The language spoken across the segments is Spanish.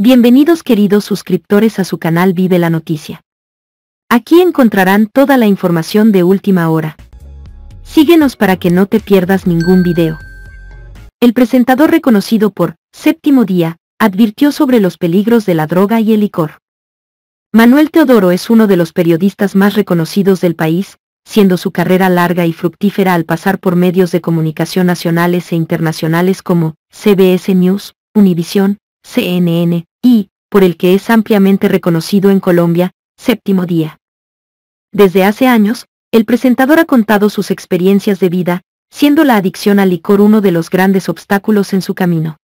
Bienvenidos queridos suscriptores a su canal Vive la Noticia. Aquí encontrarán toda la información de última hora. Síguenos para que no te pierdas ningún video. El presentador reconocido por Séptimo Día advirtió sobre los peligros de la droga y el licor. Manuel Teodoro es uno de los periodistas más reconocidos del país, siendo su carrera larga y fructífera al pasar por medios de comunicación nacionales e internacionales como CBS News, Univisión, CNN, y, por el que es ampliamente reconocido en Colombia, Séptimo Día. Desde hace años, el presentador ha contado sus experiencias de vida, siendo la adicción al licor uno de los grandes obstáculos en su camino.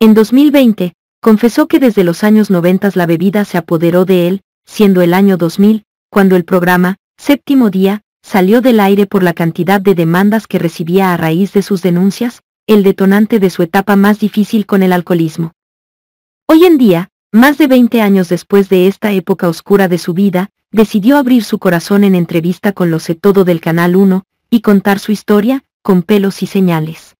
En 2020, confesó que desde los años 90 la bebida se apoderó de él, siendo el año 2000, cuando el programa, Séptimo Día, salió del aire por la cantidad de demandas que recibía a raíz de sus denuncias, el detonante de su etapa más difícil con el alcoholismo. Hoy en día, más de 20 años después de esta época oscura de su vida, decidió abrir su corazón en entrevista con los todo del Canal 1 y contar su historia con pelos y señales.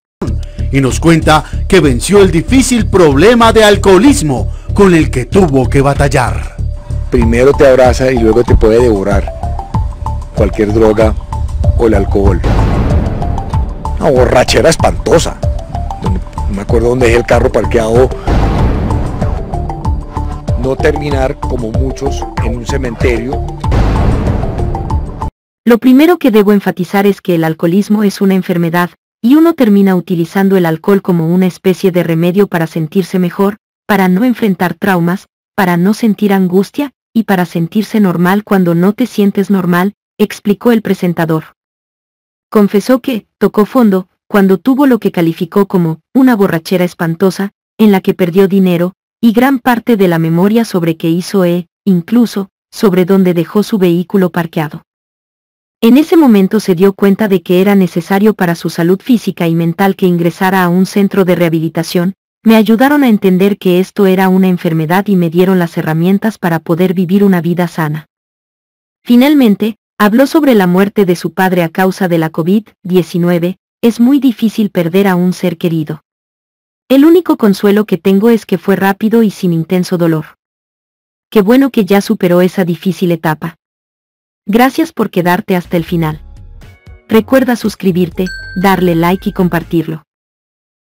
Y nos cuenta que venció el difícil problema de alcoholismo con el que tuvo que batallar. Primero te abraza y luego te puede devorar cualquier droga o el alcohol. Una borrachera espantosa. No me acuerdo dónde dejé el carro parqueado no terminar como muchos en un cementerio. Lo primero que debo enfatizar es que el alcoholismo es una enfermedad, y uno termina utilizando el alcohol como una especie de remedio para sentirse mejor, para no enfrentar traumas, para no sentir angustia, y para sentirse normal cuando no te sientes normal, explicó el presentador. Confesó que, tocó fondo, cuando tuvo lo que calificó como una borrachera espantosa, en la que perdió dinero, y gran parte de la memoria sobre qué hizo E, incluso, sobre dónde dejó su vehículo parqueado. En ese momento se dio cuenta de que era necesario para su salud física y mental que ingresara a un centro de rehabilitación, me ayudaron a entender que esto era una enfermedad y me dieron las herramientas para poder vivir una vida sana. Finalmente, habló sobre la muerte de su padre a causa de la COVID-19, es muy difícil perder a un ser querido. El único consuelo que tengo es que fue rápido y sin intenso dolor. Qué bueno que ya superó esa difícil etapa. Gracias por quedarte hasta el final. Recuerda suscribirte, darle like y compartirlo.